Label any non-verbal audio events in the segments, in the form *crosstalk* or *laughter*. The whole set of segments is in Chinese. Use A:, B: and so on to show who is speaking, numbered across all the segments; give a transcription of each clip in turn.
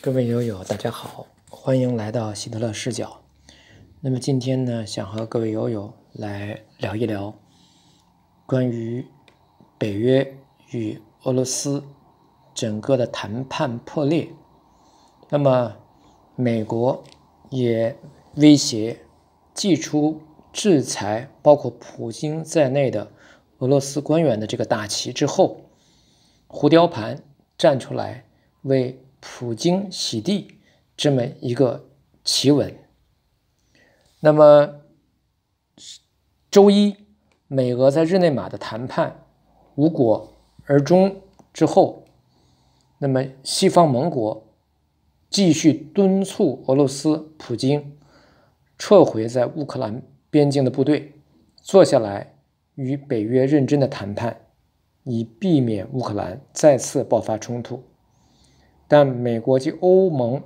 A: 各位友友，大家好，欢迎来到希特勒视角。那么今天呢，想和各位友友来聊一聊关于北约与俄罗斯整个的谈判破裂。那么美国也威胁祭出制裁，包括普京在内的俄罗斯官员的这个大旗之后，胡雕盘站出来为。普京洗地这么一个奇闻。那么周一，美俄在日内瓦的谈判无果而终之后，那么西方盟国继续敦促俄罗斯普京撤回在乌克兰边境的部队，坐下来与北约认真的谈判，以避免乌克兰再次爆发冲突。但美国及欧盟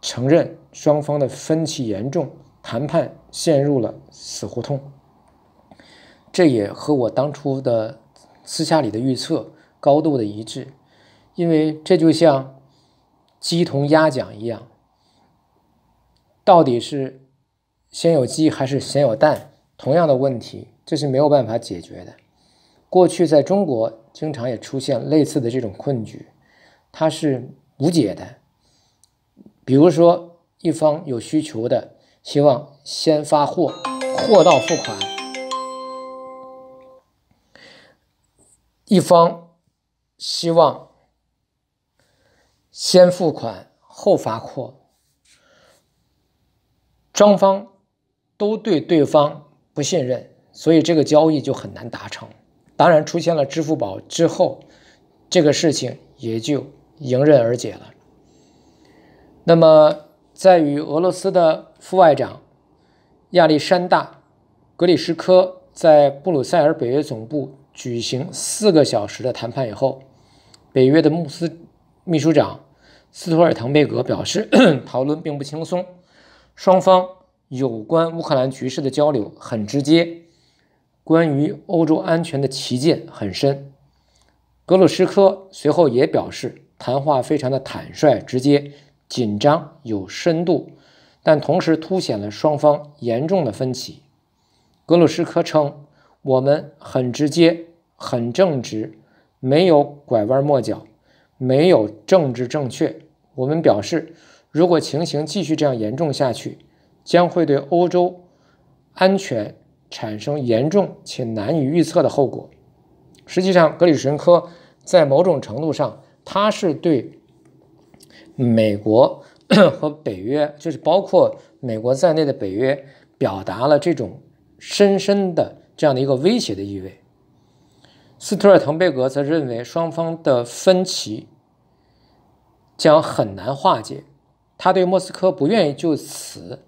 A: 承认双方的分歧严重，谈判陷入了死胡同。这也和我当初的私下里的预测高度的一致，因为这就像鸡同鸭讲一样，到底是先有鸡还是先有蛋？同样的问题，这是没有办法解决的。过去在中国经常也出现类似的这种困局，它是。无解的，比如说一方有需求的，希望先发货，货到付款；一方希望先付款后发货，双方都对对方不信任，所以这个交易就很难达成。当然，出现了支付宝之后，这个事情也就。迎刃而解了。那么，在与俄罗斯的副外长亚历山大·格里什科在布鲁塞尔北约总部举行四个小时的谈判以后，北约的穆斯秘书长斯托尔滕贝格表示，*coughs* 讨论并不轻松，双方有关乌克兰局势的交流很直接，关于欧洲安全的歧见很深。格鲁什科随后也表示。谈话非常的坦率、直接、紧张，有深度，但同时凸显了双方严重的分歧。格鲁什科称：“我们很直接、很正直，没有拐弯抹角，没有政治正确。我们表示，如果情形继续这样严重下去，将会对欧洲安全产生严重且难以预测的后果。”实际上，格里什科在某种程度上。他是对美国 *coughs* 和北约，就是包括美国在内的北约，表达了这种深深的这样的一个威胁的意味。斯图尔滕贝格则认为，双方的分歧将很难化解。他对莫斯科不愿意就此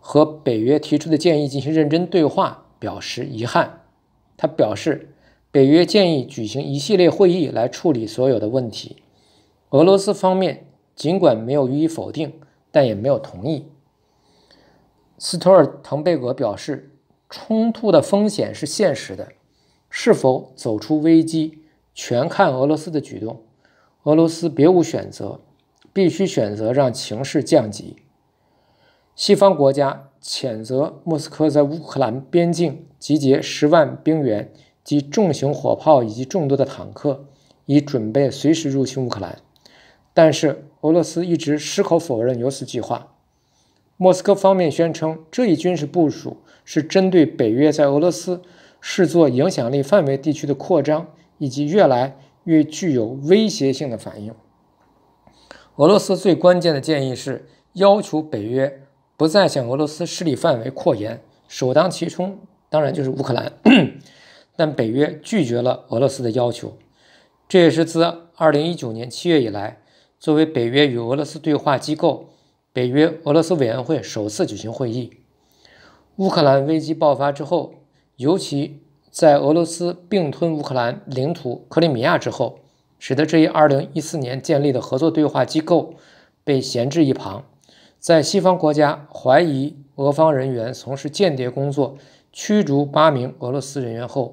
A: 和北约提出的建议进行认真对话表示遗憾。他表示。北约建议举行一系列会议来处理所有的问题。俄罗斯方面尽管没有予以否定，但也没有同意。斯托尔滕贝格表示，冲突的风险是现实的，是否走出危机全看俄罗斯的举动。俄罗斯别无选择，必须选择让情势降级。西方国家谴责莫斯科在乌克兰边境集结十万兵员。及重型火炮以及众多的坦克，以准备随时入侵乌克兰。但是俄罗斯一直矢口否认有此计划。莫斯科方面宣称，这一军事部署是针对北约在俄罗斯视作影响力范围地区的扩张，以及越来越具有威胁性的反应。俄罗斯最关键的建议是要求北约不再向俄罗斯势力范围扩延，首当其冲当然就是乌克兰。但北约拒绝了俄罗斯的要求，这也是自2019年7月以来，作为北约与俄罗斯对话机构——北约俄罗斯委员会首次举行会议。乌克兰危机爆发之后，尤其在俄罗斯并吞乌克兰领土克里米亚之后，使得这一2014年建立的合作对话机构被闲置一旁。在西方国家怀疑俄方人员从事间谍工作，驱逐八名俄罗斯人员后。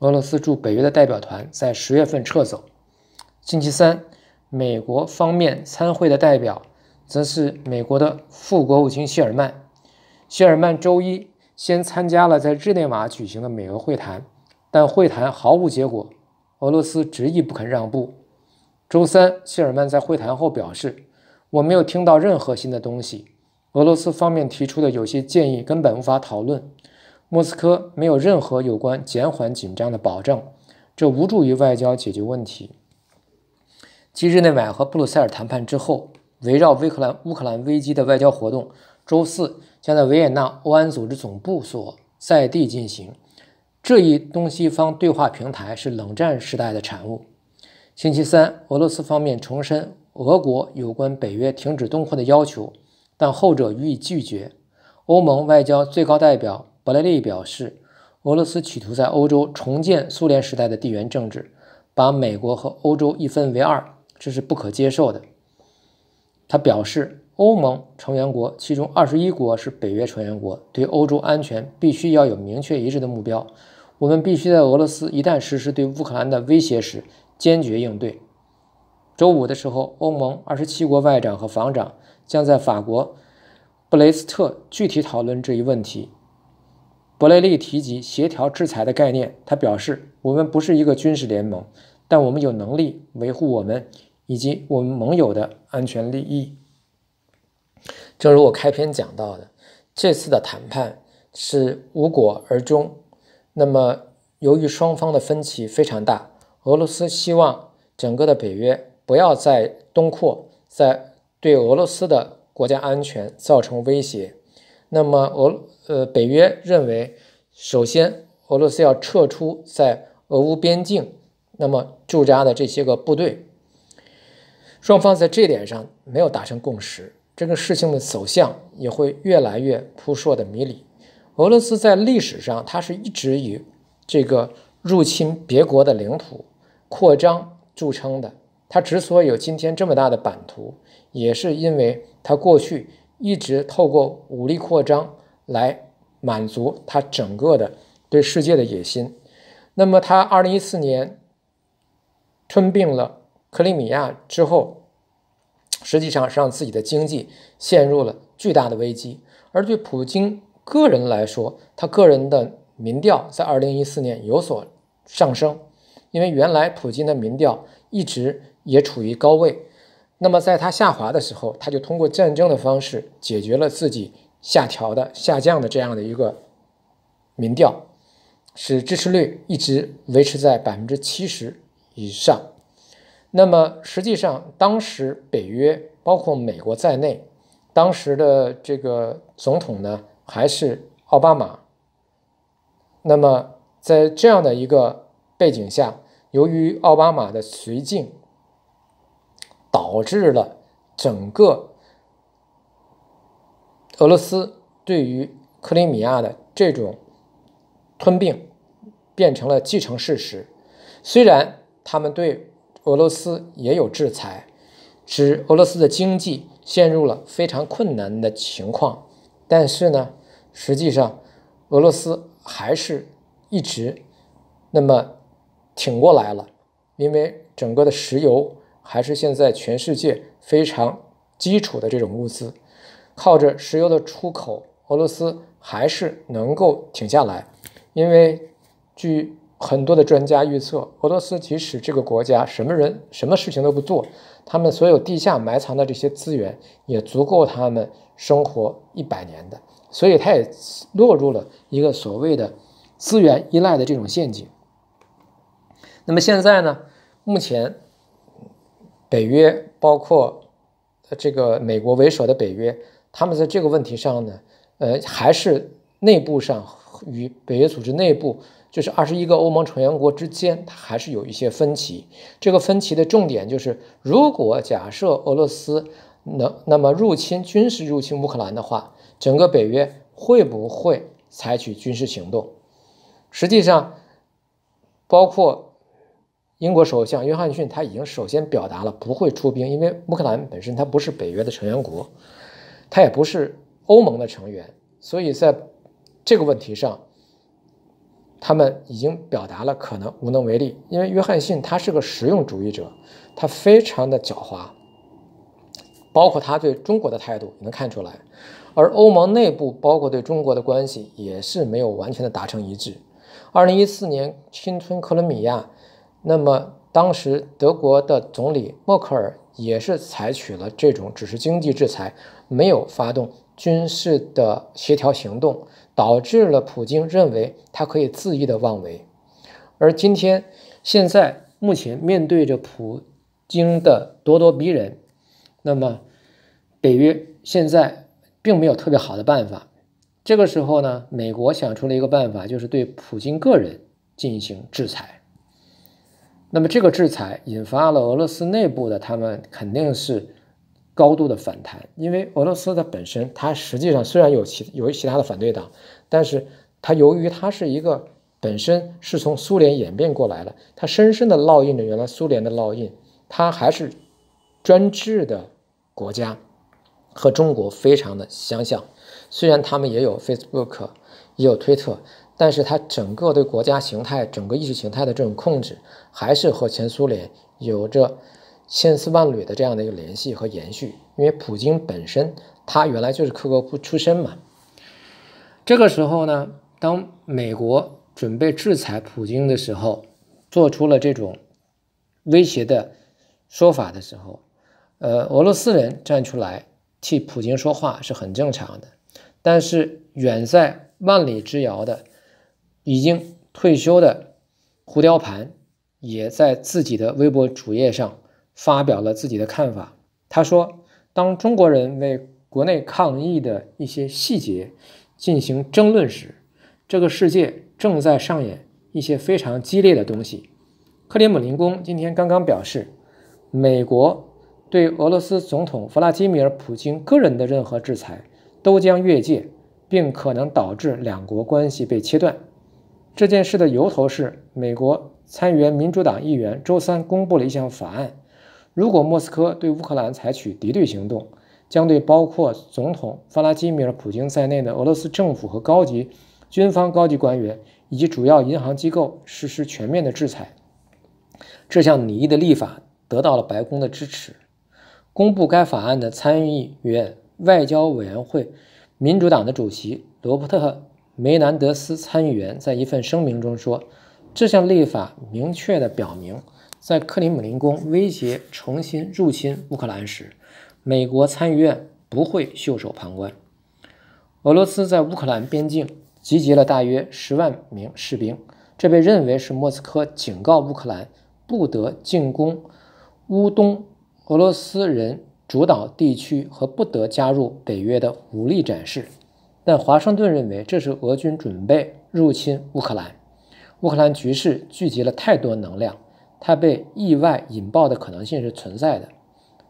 A: 俄罗斯驻北约的代表团在十月份撤走。星期三，美国方面参会的代表则是美国的副国务卿希尔曼。希尔曼周一先参加了在日内瓦举行的美俄会谈，但会谈毫无结果，俄罗斯执意不肯让步。周三，希尔曼在会谈后表示：“我没有听到任何新的东西。俄罗斯方面提出的有些建议根本无法讨论。”莫斯科没有任何有关减缓紧张的保证，这无助于外交解决问题。继日内瓦和布鲁塞尔谈判之后，围绕乌克兰乌克兰危机的外交活动，周四将在维也纳欧安组织总部所在地进行。这一东西方对话平台是冷战时代的产物。星期三，俄罗斯方面重申俄国有关北约停止东扩的要求，但后者予以拒绝。欧盟外交最高代表。伯莱利表示，俄罗斯企图在欧洲重建苏联时代的地缘政治，把美国和欧洲一分为二，这是不可接受的。他表示，欧盟成员国其中二十一国是北约成员国，对欧洲安全必须要有明确一致的目标。我们必须在俄罗斯一旦实施对乌克兰的威胁时坚决应对。周五的时候，欧盟二十七国外长和防长将在法国布雷斯特具体讨论这一问题。博雷利提及协调制裁的概念，他表示：“我们不是一个军事联盟，但我们有能力维护我们以及我们盟友的安全利益。”正如我开篇讲到的，这次的谈判是无果而终。那么，由于双方的分歧非常大，俄罗斯希望整个的北约不要再东扩，在对俄罗斯的国家安全造成威胁。那么，俄。呃，北约认为，首先俄罗斯要撤出在俄乌边境那么驻扎的这些个部队，双方在这点上没有达成共识，这个事情的走向也会越来越扑朔的迷离。俄罗斯在历史上，它是一直以这个入侵别国的领土扩张著称的，它之所以有今天这么大的版图，也是因为它过去一直透过武力扩张。来满足他整个的对世界的野心。那么，他二零一四年吞并了克里米亚之后，实际上是让自己的经济陷入了巨大的危机。而对普京个人来说，他个人的民调在二零一四年有所上升，因为原来普京的民调一直也处于高位。那么，在他下滑的时候，他就通过战争的方式解决了自己。下调的、下降的这样的一个民调，使支持率一直维持在百分之七十以上。那么，实际上当时北约包括美国在内，当时的这个总统呢还是奥巴马。那么，在这样的一个背景下，由于奥巴马的绥靖，导致了整个。俄罗斯对于克里米亚的这种吞并变成了既成事实。虽然他们对俄罗斯也有制裁，使俄罗斯的经济陷入了非常困难的情况，但是呢，实际上俄罗斯还是一直那么挺过来了，因为整个的石油还是现在全世界非常基础的这种物资。靠着石油的出口，俄罗斯还是能够停下来，因为据很多的专家预测，俄罗斯即使这个国家什么人、什么事情都不做，他们所有地下埋藏的这些资源也足够他们生活一百年的，所以他也落入了一个所谓的资源依赖的这种陷阱。那么现在呢？目前北约包括这个美国为首的北约。他们在这个问题上呢，呃，还是内部上与北约组织内部，就是二十一个欧盟成员国之间，它还是有一些分歧。这个分歧的重点就是，如果假设俄罗斯能那么入侵军事入侵乌克兰的话，整个北约会不会采取军事行动？实际上，包括英国首相约翰逊他已经首先表达了不会出兵，因为乌克兰本身它不是北约的成员国。他也不是欧盟的成员，所以在这个问题上，他们已经表达了可能无能为力。因为约翰逊他是个实用主义者，他非常的狡猾，包括他对中国的态度能看出来。而欧盟内部包括对中国的关系也是没有完全的达成一致。二零一四年侵吞克罗米亚，那么当时德国的总理默克尔也是采取了这种只是经济制裁。没有发动军事的协调行动，导致了普京认为他可以恣意的妄为。而今天现在目前面对着普京的咄咄逼人，那么北约现在并没有特别好的办法。这个时候呢，美国想出了一个办法，就是对普京个人进行制裁。那么这个制裁引发了俄罗斯内部的，他们肯定是。高度的反弹，因为俄罗斯的本身，它实际上虽然有其有其他的反对党，但是它由于它是一个本身是从苏联演变过来的，它深深的烙印着原来苏联的烙印，它还是专制的国家，和中国非常的相像。虽然他们也有 Facebook，也有推特，但是它整个对国家形态、整个意识形态的这种控制，还是和前苏联有着。千丝万缕的这样的一个联系和延续，因为普京本身他原来就是克格勃出身嘛。这个时候呢，当美国准备制裁普京的时候，做出了这种威胁的说法的时候，呃，俄罗斯人站出来替普京说话是很正常的。但是远在万里之遥的已经退休的胡雕盘也在自己的微博主页上。发表了自己的看法。他说：“当中国人为国内抗疫的一些细节进行争论时，这个世界正在上演一些非常激烈的东西。”克里姆林宫今天刚刚表示，美国对俄罗斯总统弗拉基米尔·普京个人的任何制裁都将越界，并可能导致两国关系被切断。这件事的由头是，美国参议员、民主党议员周三公布了一项法案。如果莫斯科对乌克兰采取敌对行动，将对包括总统弗拉基米尔·普京在内的俄罗斯政府和高级军方高级官员以及主要银行机构实施全面的制裁。这项拟议的立法得到了白宫的支持。公布该法案的参议院外交委员会民主党的主席罗伯特·梅南德斯参议员在一份声明中说：“这项立法明确地表明。”在克里姆林宫威胁重新入侵乌克兰时，美国参议院不会袖手旁观。俄罗斯在乌克兰边境集结了大约十万名士兵，这被认为是莫斯科警告乌克兰不得进攻乌东俄罗斯人主导地区和不得加入北约的武力展示。但华盛顿认为这是俄军准备入侵乌克兰。乌克兰局势聚集了太多能量。它被意外引爆的可能性是存在的。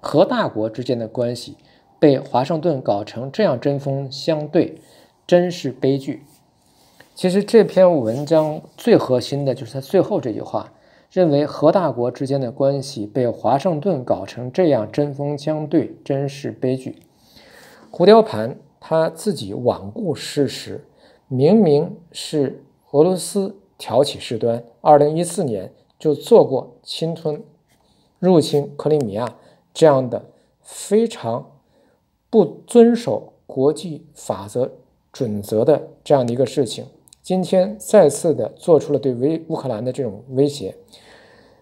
A: 核大国之间的关系被华盛顿搞成这样针锋相对，真是悲剧。其实这篇文章最核心的就是它最后这句话：认为核大国之间的关系被华盛顿搞成这样针锋相对，真是悲剧。胡雕盘他自己罔顾事实，明明是俄罗斯挑起事端，二零一四年。就做过侵吞、入侵克里米亚这样的非常不遵守国际法则准则的这样的一个事情，今天再次的做出了对威乌克兰的这种威胁，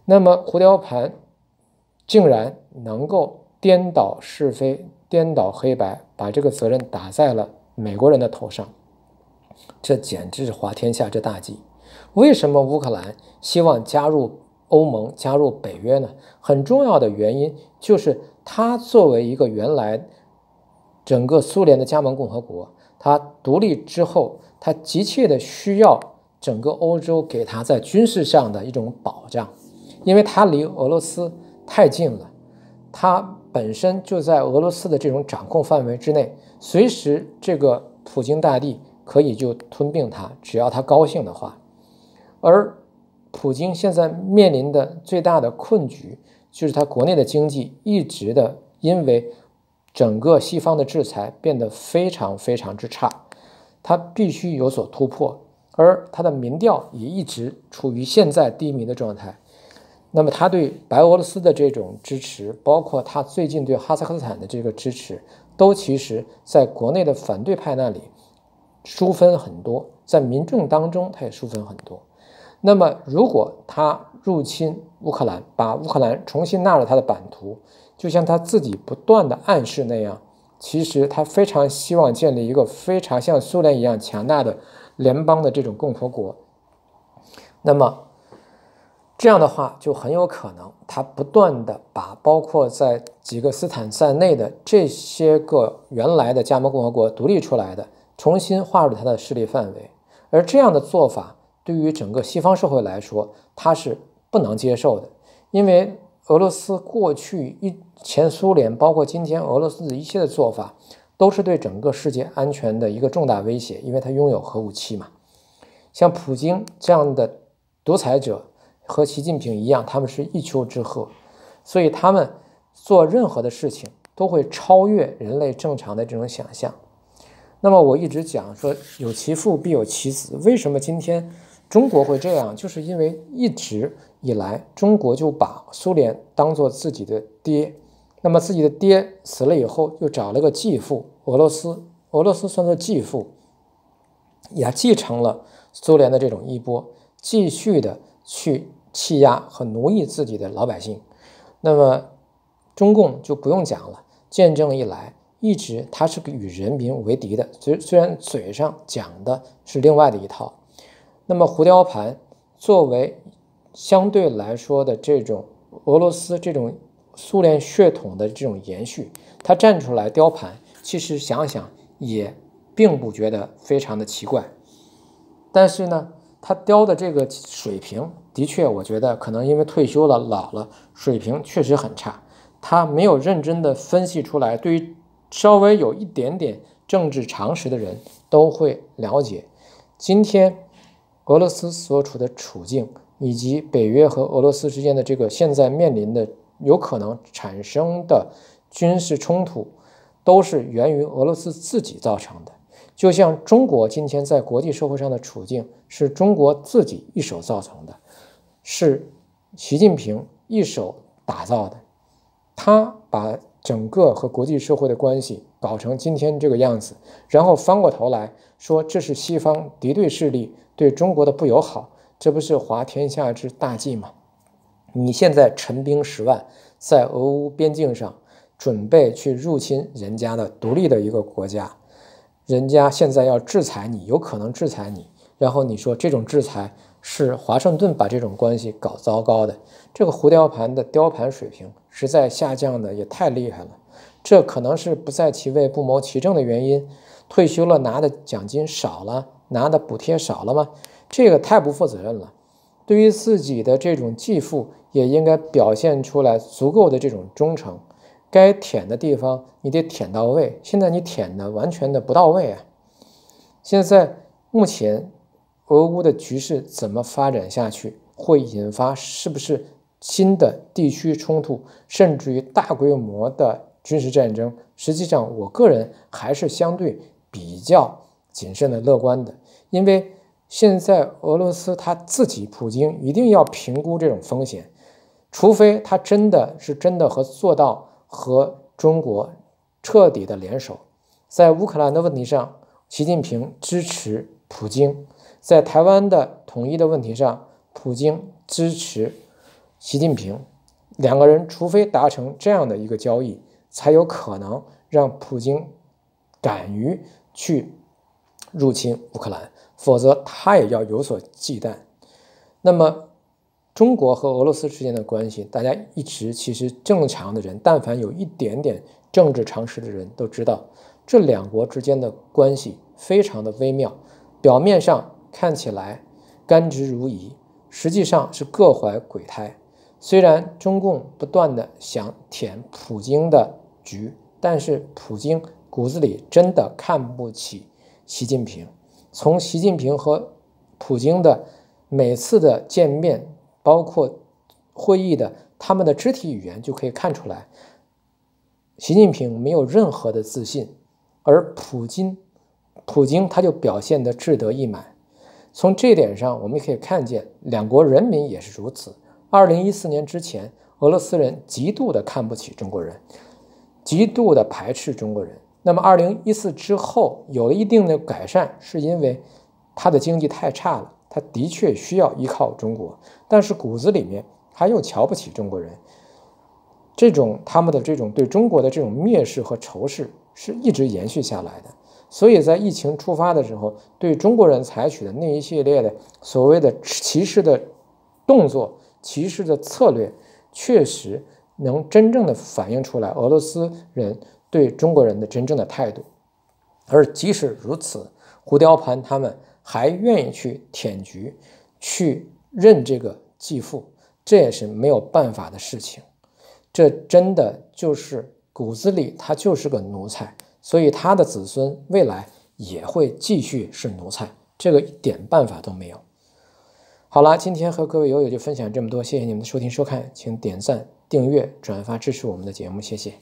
A: 那么胡椒盘竟然能够颠倒是非、颠倒黑白，把这个责任打在了美国人的头上，这简直是滑天下之大稽。为什么乌克兰希望加入欧盟、加入北约呢？很重要的原因就是，它作为一个原来整个苏联的加盟共和国，它独立之后，它急切的需要整个欧洲给它在军事上的一种保障，因为它离俄罗斯太近了，它本身就在俄罗斯的这种掌控范围之内，随时这个普京大帝可以就吞并它，只要他高兴的话。而普京现在面临的最大的困局，就是他国内的经济一直的因为整个西方的制裁变得非常非常之差，他必须有所突破，而他的民调也一直处于现在低迷的状态。那么他对白俄罗斯的这种支持，包括他最近对哈萨克斯坦的这个支持，都其实在国内的反对派那里输分很多，在民众当中他也输分很多。那么，如果他入侵乌克兰，把乌克兰重新纳入他的版图，就像他自己不断的暗示那样，其实他非常希望建立一个非常像苏联一样强大的联邦的这种共和国。那么，这样的话就很有可能，他不断的把包括在几个斯坦在内的这些个原来的加盟共和国独立出来的，重新划入他的势力范围，而这样的做法。对于整个西方社会来说，它是不能接受的，因为俄罗斯过去一前苏联，包括今天俄罗斯的一切的做法，都是对整个世界安全的一个重大威胁，因为它拥有核武器嘛。像普京这样的独裁者和习近平一样，他们是一丘之貉，所以他们做任何的事情都会超越人类正常的这种想象。那么我一直讲说，有其父必有其子，为什么今天？中国会这样，就是因为一直以来，中国就把苏联当做自己的爹。那么自己的爹死了以后，又找了个继父，俄罗斯。俄罗斯算作继父，也继承了苏联的这种衣钵，继续的去欺压和奴役自己的老百姓。那么中共就不用讲了，建政以来，一直他是与人民为敌的，虽虽然嘴上讲的是另外的一套。那么，胡雕盘作为相对来说的这种俄罗斯、这种苏联血统的这种延续，他站出来雕盘，其实想想也并不觉得非常的奇怪。但是呢，他雕的这个水平，的确，我觉得可能因为退休了、老了，水平确实很差。他没有认真的分析出来，对于稍微有一点点政治常识的人都会了解。今天。俄罗斯所处的处境，以及北约和俄罗斯之间的这个现在面临的有可能产生的军事冲突，都是源于俄罗斯自己造成的。就像中国今天在国际社会上的处境，是中国自己一手造成的，是习近平一手打造的。他把。整个和国际社会的关系搞成今天这个样子，然后翻过头来说这是西方敌对势力对中国的不友好，这不是滑天下之大稽吗？你现在陈兵十万，在俄乌边境上准备去入侵人家的独立的一个国家，人家现在要制裁你，有可能制裁你。然后你说这种制裁是华盛顿把这种关系搞糟糕的，这个胡雕盘的雕盘水平实在下降的也太厉害了，这可能是不在其位不谋其政的原因，退休了拿的奖金少了，拿的补贴少了吗？这个太不负责任了，对于自己的这种继父也应该表现出来足够的这种忠诚，该舔的地方你得舔到位，现在你舔的完全的不到位啊，现在目前。俄乌的局势怎么发展下去，会引发是不是新的地区冲突，甚至于大规模的军事战争？实际上，我个人还是相对比较谨慎的、乐观的，因为现在俄罗斯他自己，普京一定要评估这种风险，除非他真的是真的和做到和中国彻底的联手，在乌克兰的问题上，习近平支持普京。在台湾的统一的问题上，普京支持习近平，两个人除非达成这样的一个交易，才有可能让普京敢于去入侵乌克兰，否则他也要有所忌惮。那么，中国和俄罗斯之间的关系，大家一直其实正常的人，但凡有一点点政治常识的人都知道，这两国之间的关系非常的微妙，表面上。看起来甘之如饴，实际上是各怀鬼胎。虽然中共不断的想舔普京的局，但是普京骨子里真的看不起习近平。从习近平和普京的每次的见面，包括会议的，他们的肢体语言就可以看出来，习近平没有任何的自信，而普京，普京他就表现的志得意满。从这点上，我们可以看见，两国人民也是如此。二零一四年之前，俄罗斯人极度的看不起中国人，极度的排斥中国人。那么，二零一四之后有了一定的改善，是因为他的经济太差了，他的确需要依靠中国，但是骨子里面他又瞧不起中国人。这种他们的这种对中国的这种蔑视和仇视是一直延续下来的。所以在疫情出发的时候，对中国人采取的那一系列的所谓的歧视的动作、歧视的策略，确实能真正的反映出来俄罗斯人对中国人的真正的态度。而即使如此，胡雕盘他们还愿意去舔菊，去认这个继父，这也是没有办法的事情。这真的就是骨子里他就是个奴才。所以他的子孙未来也会继续是奴才，这个一点办法都没有。好了，今天和各位友友就分享这么多，谢谢你们的收听收看，请点赞、订阅、转发支持我们的节目，谢谢。